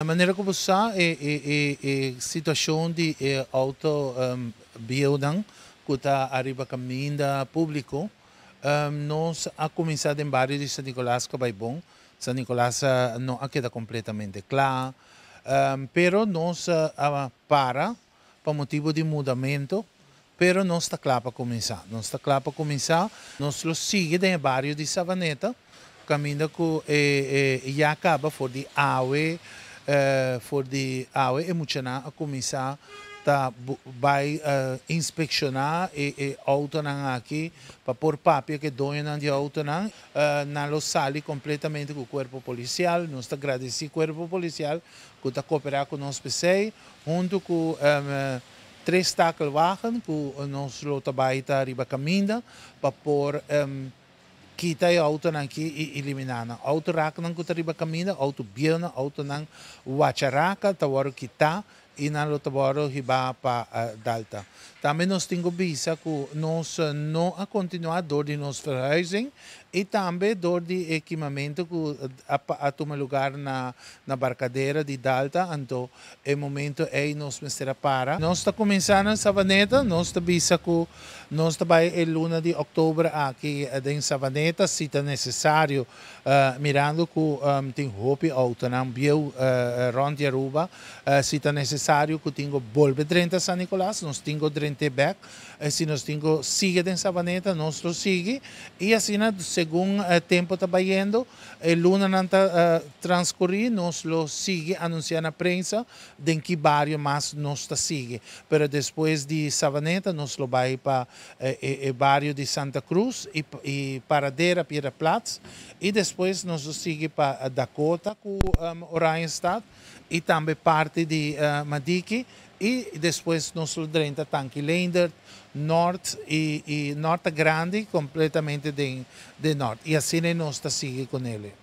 A maneira como está é, é, é, é situação de é, auto um, building, que está arriba caminho público. Um, ehm, nós a começar em barrio de São Nicolás que vai bom. São Nicolás eh, não queda completamente claro, um, ehm, pero nós a, ah, para por motivo de mudamento, pero não está claro para começar. Não está claro para começar. Nós lo sigue em barrio de Savaneta, caminho eh, que eh, é é já acaba por de Aue uh, for the AUE e a começar tá vai uh, eh, inspecionar e, e autonan aqui para pôr papel que doem de autonan uh, na lo sali completamente com o corpo policial nós agradecemos o corpo policial que está cooperar com nosso PC junto com um, três tackle que o nosso trabalha tá arriba caminda para pôr um, kita yung auto ng iilimina ng auto rak ng kutariba kami na auto biyo na auto ng wacharaka tawaro kita eh, eh, e na inalotoboro hibapa uh, dalta. Também nós temos visto que nós não a continuar dor de nos ferragem e também dor de equipamento que a, a toma lugar na, na barcadeira de Dalta, então é momento é nós mestra para. Nós está começando a Savaneta, nós está visto que nós vai é luna de outubro aqui eh, em Savaneta, se está necessário, uh, mirando que um, tem roupa autonômica, tá uh, ronde Aruba, uh, se está necessário necessário que tenho volve 30 São Nicolás, nós temos 30 e se nós temos sigue em Sabaneta, nós sigue, e assim, segundo o eh, tempo está indo, a luna não está uh, eh, transcorrendo, nós lo sigue, anunciar na prensa, de que bairro mais nós está sigue. Mas depois de Sabaneta, nós lo vai para o eh, bairro de Santa Cruz e, e Paradeira, Piedra Platz, e depois nós sigue para Dakota, com um, Oranjestad, e também parte de uh, Matiki e depois no sul tanques Tanque Norte e, e Norte Grande, completamente de, de Norte. E assim a nossa sigue com ele.